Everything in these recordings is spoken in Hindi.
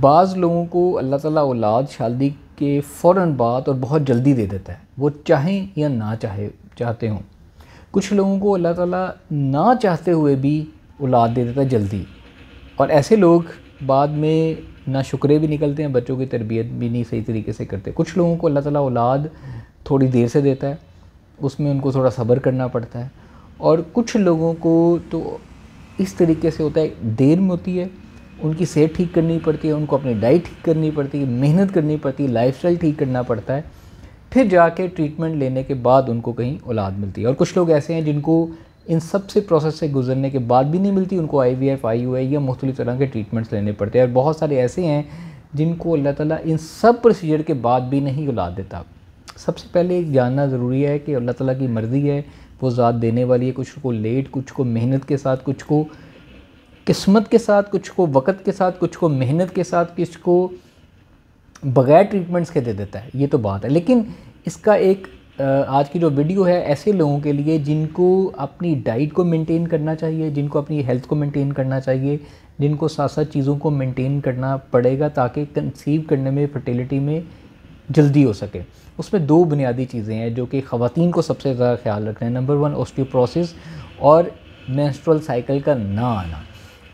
बाज़ लोगों को अल्लाह ताला औलाद शादी के फ़ौर बाद और बहुत जल्दी दे देता है वो चाहें या ना चाहे चाहते हों कुछ लोगों को अल्लाह ताला ना चाहते हुए भी औलाद दे देता है जल्दी और ऐसे लोग बाद में ना शुक्रे भी निकलते हैं बच्चों की तरबियत भी नहीं सही तरीके से करते कुछ लोगों को अल्लाह ताला औलाद थोड़ी देर से देता है उसमें उनको थोड़ा सब्र करना पड़ता है और कुछ लोगों को तो इस तरीके से होता है देर में होती है उनकी सेहत ठीक करनी पड़ती है उनको अपनी डाइट ठीक करनी पड़ती है मेहनत करनी पड़ती है लाइफ ठीक करना पड़ता है फिर जाके ट्रीटमेंट लेने के बाद उनको कहीं औलाद मिलती है और कुछ लोग ऐसे हैं जिनको इन सब से प्रोसेस से गुजरने के बाद भी नहीं मिलती उनको I V F I U I या मुख्तलिफ़ तरह के ट्रीटमेंट्स लेने पड़ते हैं और बहुत सारे ऐसे हैं जिनको अल्लाह ताला इन सब प्रोसीजर के बाद भी नहीं औलाद देता सबसे पहले एक जानना ज़रूरी है कि अल्लाह ताला की मर्ज़ी है वो ज़ात देने वाली है कुछ को लेट कुछ को मेहनत के साथ कुछ को किस्मत के साथ कुछ को वक़्त के साथ कुछ को मेहनत के साथ किस को बग़ैर ट्रीटमेंट्स के दे देता है ये तो बात है लेकिन इसका एक आज की जो वीडियो है ऐसे लोगों के लिए जिनको अपनी डाइट को मेंटेन करना चाहिए जिनको अपनी हेल्थ को मेंटेन करना चाहिए जिनको साथ साथ चीज़ों को मेंटेन करना पड़ेगा ताकि कंसीव करने में फर्टिलिटी में जल्दी हो सके उसमें दो बुनियादी चीज़ें हैं जो कि ख़वान को सबसे ज़्यादा ख्याल रखना है नंबर वन ऑस्टियोप्रोसिस और मैंस्ट्रल साइकिल का ना आना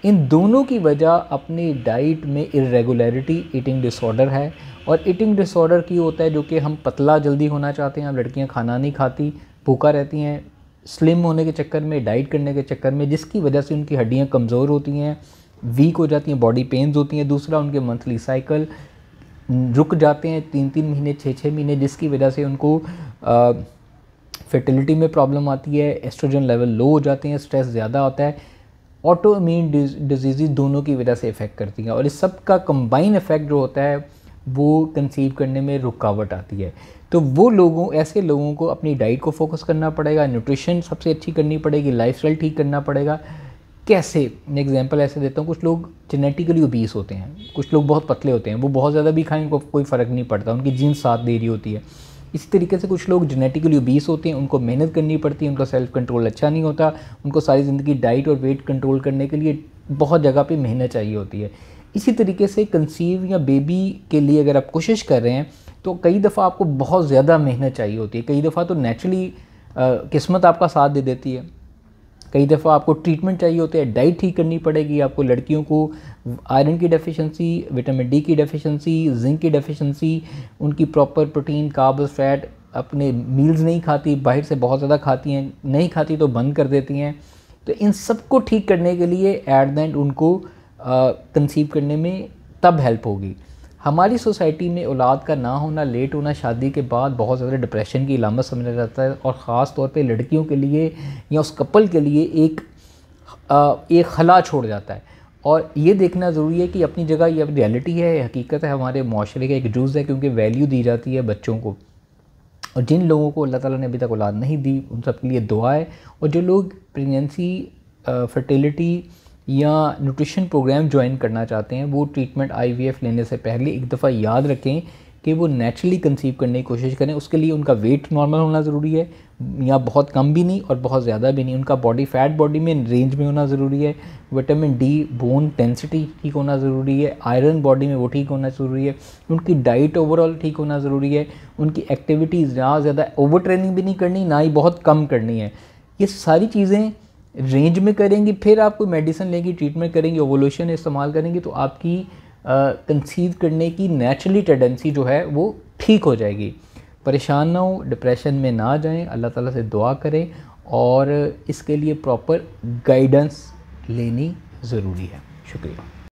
इन दोनों की वजह अपनी डाइट में इरेगुलरिटी ईटिंग डिसऑर्डर है और ईटिंग डिसऑर्डर की होता है जो कि हम पतला जल्दी होना चाहते हैं हम लड़कियां खाना नहीं खाती भूखा रहती हैं स्लिम होने के चक्कर में डाइट करने के चक्कर में जिसकी वजह से उनकी हड्डियाँ कमज़ोर होती हैं वीक हो जाती हैं बॉडी पेन्स होती हैं दूसरा उनके मंथली साइकिल रुक जाते हैं तीन तीन महीने छः छः महीने जिसकी वजह से उनको फर्टिलिटी में प्रॉब्लम आती है एस्ट्रोजन लेवल लो हो जाते हैं स्ट्रेस ज़्यादा होता है ऑटो इम्यून डिजीज़ दोनों की वजह से इफ़ेक्ट करती हैं और इस सब का कंबाइन इफ़ेक्ट जो होता है वो कंसीव करने में रुकावट आती है तो वो लोगों ऐसे लोगों को अपनी डाइट को फोकस करना पड़ेगा न्यूट्रिशन सबसे अच्छी करनी पड़ेगी लाइफ ठीक करना पड़ेगा कैसे मैं एग्जांपल ऐसे देता हूँ कुछ लोग जेनेटिकली ओबीस होते हैं कुछ लोग बहुत पतले होते हैं वो बहुत ज़्यादा भी खाएं उनको कोई फ़र्क नहीं पड़ता उनकी जीन साथ दे रही होती है इसी तरीके से कुछ लोग जेनेटिकली ओबीस होते हैं उनको मेहनत करनी पड़ती है उनका सेल्फ कंट्रोल अच्छा नहीं होता उनको सारी ज़िंदगी डाइट और वेट कंट्रोल करने के लिए बहुत जगह पर मेहनत चाहिए होती है इसी तरीके से कंसीव या बेबी के लिए अगर आप कोशिश कर रहे हैं तो कई दफ़ा आपको बहुत ज़्यादा मेहनत चाहिए होती है कई दफ़ा तो नेचुरली किस्मत आपका साथ दे देती है कई दफ़ा आपको ट्रीटमेंट चाहिए होते हैं डाइट ठीक करनी पड़ेगी आपको लड़कियों को आयरन की डेफिशिएंसी विटामिन डी की डेफिशिएंसी जिंक की डेफिशिएंसी उनकी प्रॉपर प्रोटीन कार्ब फैट अपने मील्स नहीं खाती बाहर से बहुत ज़्यादा खाती हैं नहीं खाती तो बंद कर देती हैं तो इन सबको ठीक करने के लिए एट द एंड उनको कंसीव करने में तब हेल्प होगी हमारी सोसाइटी में औलाद का ना होना लेट होना शादी के बाद बहुत ज़्यादा डिप्रेशन की लामत समझा जाता है और ख़ास तौर पे लड़कियों के लिए या उस कपल के लिए एक आ, एक खला छोड़ जाता है और ये देखना ज़रूरी है कि अपनी जगह ये अब रियलिटी है हकीकत है हमारे माशरे का एक जूज़ है क्योंकि वैल्यू दी जाती है बच्चों को और जिन लोगों को अल्लाह ताला ने अभी तक औलाद नहीं दी उन सब के लिए दुआ है और जो लोग प्रेगनेंसी फर्टिलिटी या न्यूट्रिशन प्रोग्राम ज्वाइन करना चाहते हैं वो ट्रीटमेंट आईवीएफ लेने से पहले एक दफ़ा याद रखें कि वो नेचुरली कंसीव करने की कोशिश करें उसके लिए उनका वेट नॉर्मल होना ज़रूरी है या बहुत कम भी नहीं और बहुत ज़्यादा भी नहीं उनका बॉडी फैट बॉडी में रेंज में होना ज़रूरी है विटामिन डी बोन डेंसिटी ठीक होना ज़रूरी है आयरन बॉडी में वो ठीक होना ज़रूरी है उनकी डाइट ओवरऑल ठीक होना ज़रूरी है उनकी एक्टिविटीज़ ना ज़्यादा ओवर ट्रेनिंग भी नहीं करनी ना ही बहुत कम करनी है ये सारी चीज़ें रेंज में करेंगी फिर आप कोई मेडिसिन लेंगी ट्रीटमेंट करेंगी ओवोल्यूशन इस्तेमाल करेंगी तो आपकी कंसीव करने की नेचुरली टेंडेंसी जो है वो ठीक हो जाएगी परेशान ना हो डिप्रेशन में ना जाएं अल्लाह ताला से दुआ करें और इसके लिए प्रॉपर गाइडेंस लेनी ज़रूरी है शुक्रिया